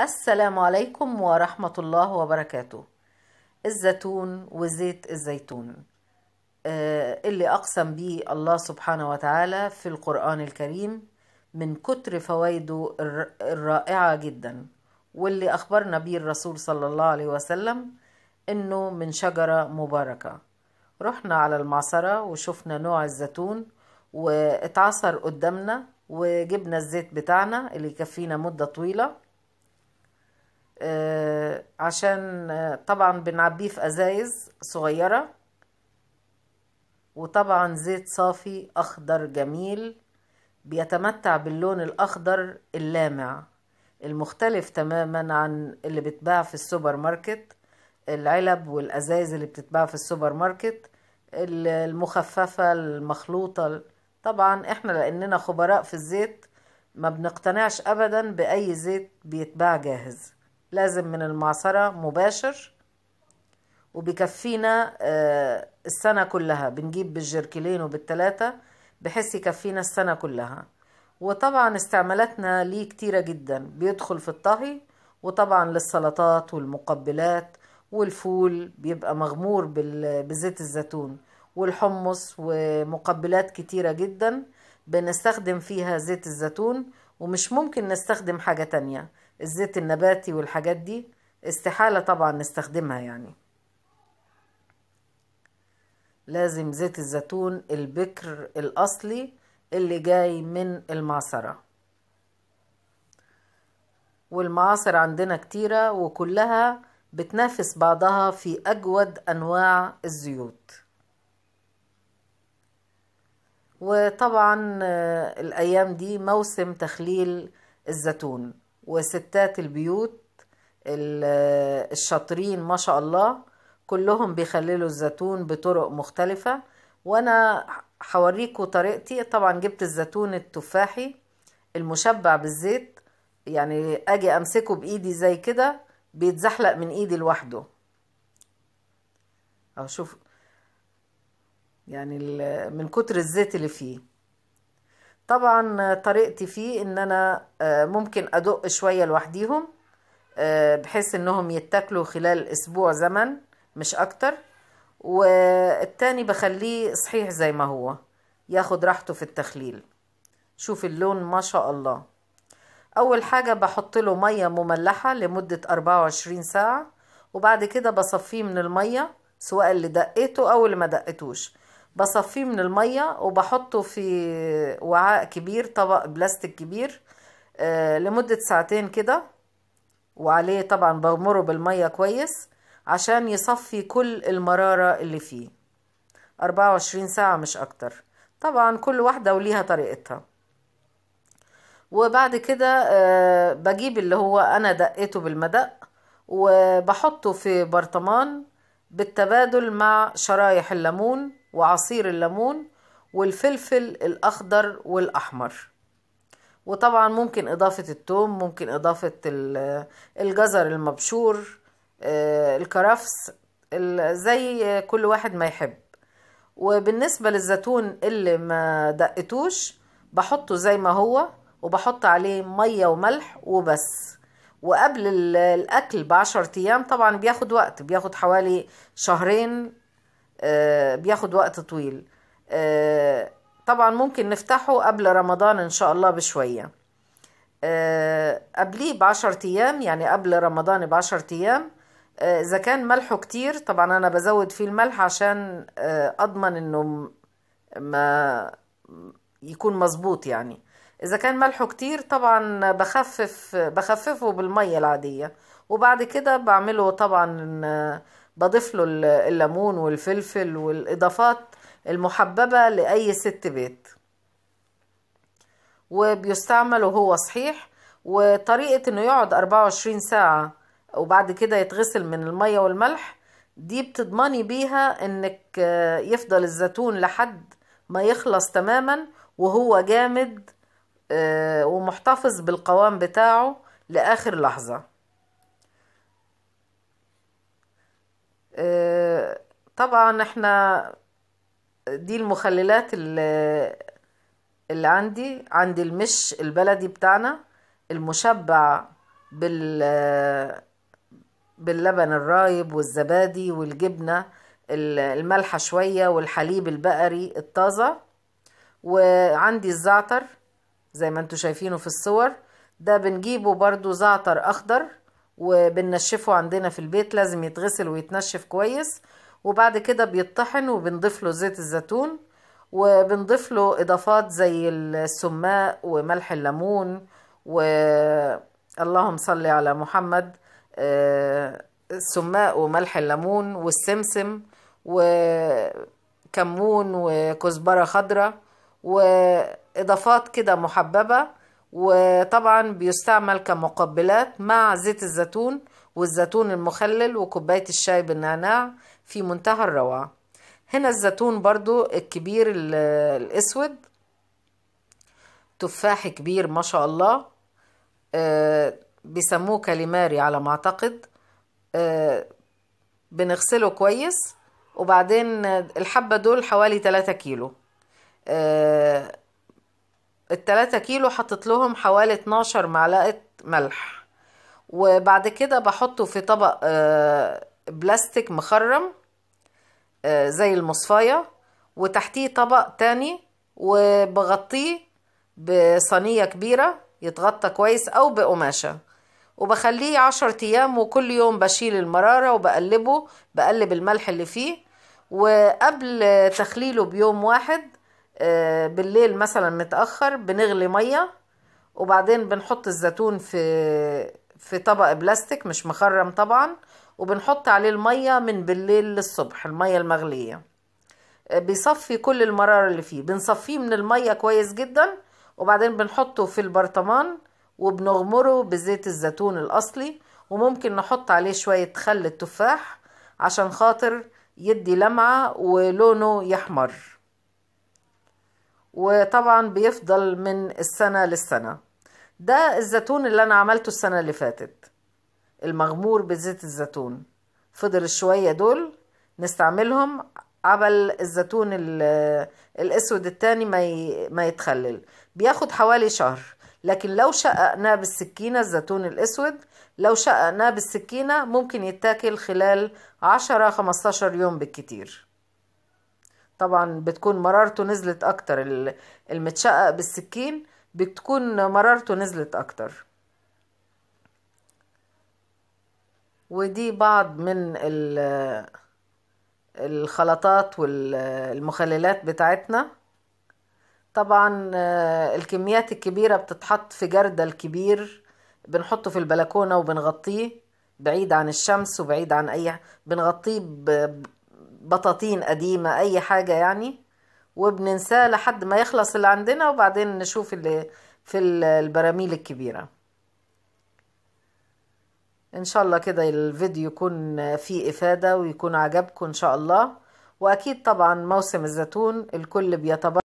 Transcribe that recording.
السلام عليكم ورحمة الله وبركاته الزيتون وزيت الزيتون آه، اللي أقسم به الله سبحانه وتعالى في القرآن الكريم من كتر فوائده الرائعة جدا واللي أخبرنا به الرسول صلى الله عليه وسلم إنه من شجرة مباركة رحنا على المعصرة وشفنا نوع الزيتون واتعصر قدامنا وجبنا الزيت بتاعنا اللي يكفينا مدة طويلة عشان طبعا بنعبيه في ازايز صغيرة وطبعا زيت صافي اخضر جميل بيتمتع باللون الاخضر اللامع المختلف تماما عن اللي بتباع في السوبر ماركت العلب والازايز اللي بتتباع في السوبر ماركت المخففة المخلوطة طبعا احنا لاننا خبراء في الزيت ما بنقتنعش ابدا باي زيت بيتباع جاهز لازم من المعصرة مباشر وبيكفينا آه، السنة كلها بنجيب بالجركلين وبالتلاتة بحيث يكفينا السنة كلها وطبعا استعمالاتنا ليه كتيرة جدا بيدخل في الطهي وطبعا للسلطات والمقبلات والفول بيبقى مغمور بزيت الزيتون والحمص ومقبلات كتيرة جدا بنستخدم فيها زيت الزيتون ومش ممكن نستخدم حاجة تانية الزيت النباتي والحاجات دي استحالة طبعا نستخدمها يعني لازم زيت الزيتون البكر الأصلي اللي جاي من المعصرة والمعاصر عندنا كتيرة وكلها بتنافس بعضها في أجود أنواع الزيوت وطبعا آه، الأيام دي موسم تخليل الزيتون وستات البيوت الشاطرين ما شاء الله كلهم بيخللوا الزيتون بطرق مختلفة وانا هوريكم طريقتي طبعا جبت الزيتون التفاحي المشبع بالزيت يعني اجي امسكه بايدي زي كده بيتزحلق من ايدي لوحده اهو شوف يعني من كتر الزيت اللي فيه طبعا طريقتي فيه ان انا آه، ممكن ادق شوية لوحديهم آه، بحيث انهم يتاكلوا خلال اسبوع زمن مش اكتر والتاني بخليه صحيح زي ما هو ياخد راحته في التخليل شوف اللون ما شاء الله اول حاجة بحط له مية مملحة لمدة 24 ساعة وبعد كده بصفيه من المية سواء اللي دقيته او اللي ما دقيتوش بصفيه من المية وبحطه في وعاء كبير طبق بلاستيك كبير آه، لمدة ساعتين كده وعليه طبعا بغمره بالمية كويس عشان يصفي كل المرارة اللي فيه 24 ساعة مش أكتر طبعا كل واحدة وليها طريقتها وبعد كده آه، بجيب اللي هو أنا دقيته بالمدق وبحطه في برطمان بالتبادل مع شرايح الليمون وعصير الليمون والفلفل الأخضر والأحمر وطبعا ممكن إضافة التوم ممكن إضافة الجزر المبشور آه، الكرفس زي كل واحد ما يحب وبالنسبة للزيتون اللي ما دقتوش بحطه زي ما هو وبحط عليه مية وملح وبس وقبل الأكل بعشر أيام طبعا بياخد وقت بياخد حوالي شهرين آه، بياخد وقت طويل آه، طبعا ممكن نفتحه قبل رمضان ان شاء الله بشوية آه، قبليه بعشر ايام يعني قبل رمضان بعشر ايام اذا كان ملحه كتير طبعا انا بزود فيه الملح عشان اضمن انه ما يكون مظبوط يعني اذا كان ملحه كتير طبعا بخفف بخففه بالميه العاديه وبعد كده بعمله طبعا بضيف له الليمون والفلفل والاضافات المحببه لاي ست بيت وبيستعمل وهو صحيح وطريقه انه يقعد 24 ساعه وبعد كده يتغسل من الميه والملح دي بتضمني بيها انك آه، يفضل الزيتون لحد ما يخلص تماما وهو جامد آه، ومحتفظ بالقوام بتاعه لاخر لحظه آه، طبعا احنا دي المخللات اللي, عندي عندي المش البلدي بتاعنا المشبع بال باللبن الرايب والزبادي والجبنة الملحة شوية والحليب البقري الطازة وعندي الزعتر زي ما انتوا شايفينه في الصور ده بنجيبه برضو زعتر أخضر وبننشفه عندنا في البيت لازم يتغسل ويتنشف كويس وبعد كده بيتطحن وبنضيف له زيت الزيتون وبنضيف له اضافات زي السماق وملح الليمون و اللهم صل على محمد السماق آه، وملح الليمون والسمسم وكمون وكزبره خضراء واضافات كده محببه وطبعا بيستعمل كمقبلات مع زيت الزيتون والزيتون المخلل وكوباية الشاي بالنعناع في منتهى الروعة هنا الزيتون برضو الكبير الاسود تفاح كبير ما شاء الله آه، بيسموه كاليماري على ما اعتقد آه، بنغسله كويس وبعدين الحبة دول حوالي 3 كيلو آه، التلاتة كيلو حطت لهم حوالي 12 معلقة ملح وبعد كده بحطه في طبق آه، بلاستيك مخرم آه، زي المصفاية وتحتيه طبق تاني وبغطيه بصينية كبيرة يتغطى كويس أو بقماشة وبخليه عشر أيام وكل يوم بشيل المرارة وبقلبه بقلب الملح اللي فيه وقبل تخليله بيوم واحد آه، بالليل مثلا متاخر بنغلي ميه وبعدين بنحط الزيتون في في طبق بلاستيك مش مخرم طبعا وبنحط عليه الميه من بالليل للصبح الميه المغليه آه، بيصفي كل المراره اللي فيه بنصفيه من الميه كويس جدا وبعدين بنحطه في البرطمان وبنغمره بزيت الزيتون الاصلي وممكن نحط عليه شويه خل التفاح عشان خاطر يدي لمعه ولونه يحمر وطبعا بيفضل من السنة للسنة ده الزيتون اللي أنا عملته السنة اللي فاتت المغمور بزيت الزيتون فضل شوية دول نستعملهم قبل الزيتون الاسود التاني ما يتخلل بياخد حوالي شهر لكن لو شققناه بالسكينة الزيتون الاسود لو شققناه بالسكينة ممكن يتاكل خلال عشرة خمستاشر يوم بالكتير طبعا بتكون مرارته نزلت اكتر المتشقق بالسكين بتكون مرارته نزلت اكتر ودي بعض من الخلطات والمخللات بتاعتنا طبعا آه، الكميات الكبيرة بتتحط في جردل كبير بنحطه في البلكونة وبنغطيه بعيد عن الشمس وبعيد عن اي بنغطيه بطاطين قديمة أي حاجة يعني وبننساه لحد ما يخلص اللي عندنا وبعدين نشوف اللي في البراميل الكبيرة ان شاء الله كده الفيديو يكون فيه افادة ويكون عجبكم ان شاء الله واكيد طبعا موسم الزيتون الكل بيتبقى